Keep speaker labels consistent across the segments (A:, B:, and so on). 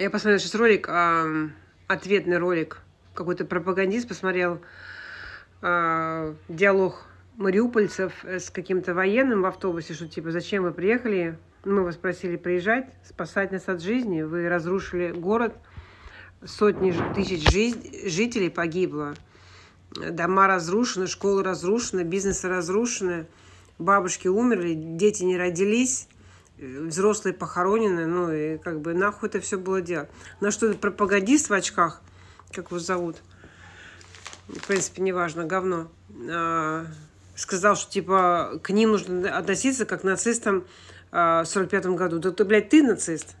A: Я посмотрела сейчас ролик, э, ответный ролик. Какой-то пропагандист посмотрел э, диалог мариупольцев э, с каким-то военным в автобусе, что типа, зачем вы приехали? Мы вас просили приезжать, спасать нас от жизни. Вы разрушили город, сотни тысяч жи жителей погибло. Дома разрушены, школы разрушены, бизнесы разрушены, бабушки умерли, дети не родились. Э, взрослые похоронены, ну и как бы нахуй это все было дело. На что этот пропагандист в очках, как его зовут, в принципе, неважно, говно, э, сказал, что типа к ним нужно относиться как к нацистам э, в 45 году. Да ты, блядь, ты нацист.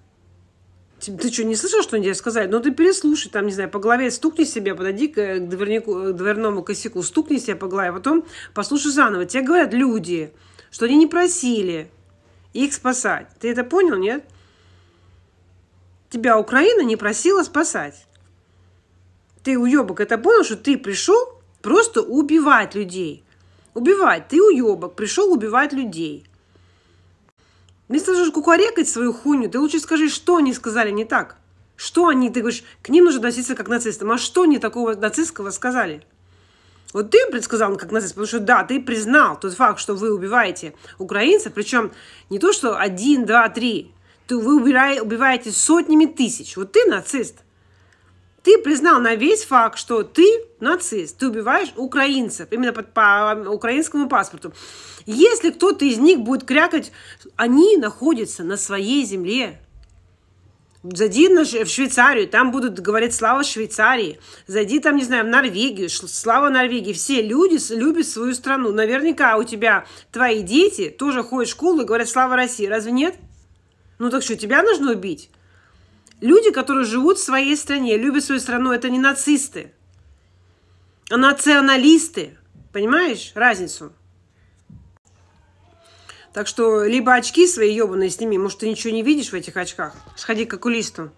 A: Ты, типа, ты что, не слышал, что они тебе сказали? Ну ты переслушай, там, не знаю, по голове стукни себе, подойди к, э, к, двернику, э, к дверному косяку, стукни себе по голове, а потом послушай заново. Тебе говорят люди, что они не просили их спасать. Ты это понял, нет? Тебя Украина не просила спасать. Ты, уебок, это понял, что ты пришел просто убивать людей. Убивать. Ты, уебок, пришел убивать людей. Вместо того, чтобы кукарекать свою хуйню, ты лучше скажи, что они сказали не так. Что они, ты говоришь, к ним нужно относиться как к нацистам. А что они такого нацистского сказали? Вот ты предсказал, как нацист, потому что да, ты признал тот факт, что вы убиваете украинцев, причем не то, что один, два, три, ты вы убиваете сотнями тысяч. Вот ты нацист. Ты признал на весь факт, что ты нацист, ты убиваешь украинцев, именно по, по э, украинскому паспорту. Если кто-то из них будет крякать, они находятся на своей земле, Зайди на, в Швейцарию, там будут говорить слава Швейцарии. Зайди там, не знаю, в Норвегию, слава Норвегии. Все люди любят свою страну. Наверняка у тебя твои дети тоже ходят в школу и говорят слава России. Разве нет? Ну так что, тебя нужно убить? Люди, которые живут в своей стране, любят свою страну, это не нацисты, а националисты. Понимаешь разницу? Так что либо очки свои ебаные сними, может, ты ничего не видишь в этих очках, сходи к окулисту.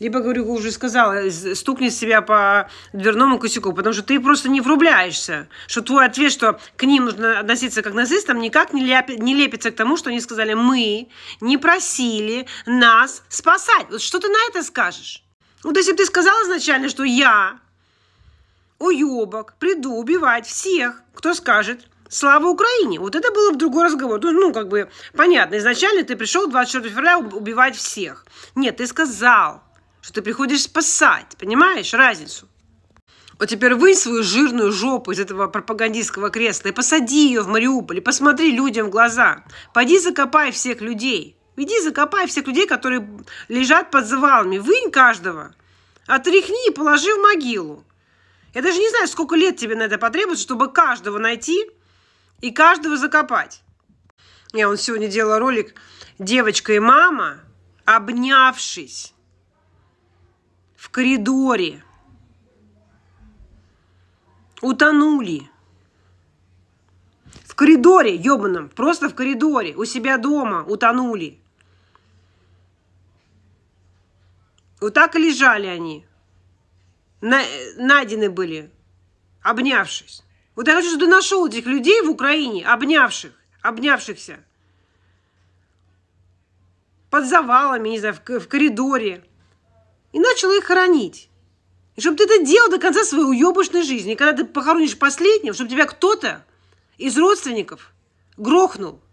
A: Либо, говорю, уже сказала, стукни себя по дверному косяку, потому что ты просто не врубляешься, что твой ответ, что к ним нужно относиться как к нацистам, никак не, ляп, не лепится к тому, что они сказали, мы не просили нас спасать. Вот что ты на это скажешь? Вот если бы ты сказала изначально, что я уебок, приду убивать всех, кто скажет, Слава Украине! Вот это было в другой разговор. Ну, ну, как бы, понятно, изначально ты пришел 24 февраля убивать всех. Нет, ты сказал, что ты приходишь спасать. Понимаешь разницу? Вот теперь вынь свою жирную жопу из этого пропагандистского кресла и посади ее в Мариуполе, посмотри людям в глаза. Пойди закопай всех людей. Иди закопай всех людей, которые лежат под завалами. Вынь каждого. Отряхни и положи в могилу. Я даже не знаю, сколько лет тебе на это потребуется, чтобы каждого найти и каждого закопать. Я он сегодня делал ролик «Девочка и мама, обнявшись в коридоре, утонули». В коридоре, ёбаном, просто в коридоре, у себя дома утонули. Вот так и лежали они, э, найдены были, обнявшись. Вот я хочу, чтобы ты нашел этих людей в Украине, обнявших, обнявшихся. Под завалами, не знаю, в, в коридоре. И начал их хоронить. И чтобы ты это делал до конца своей уебушной жизни. И когда ты похоронишь последнего, чтобы тебя кто-то из родственников грохнул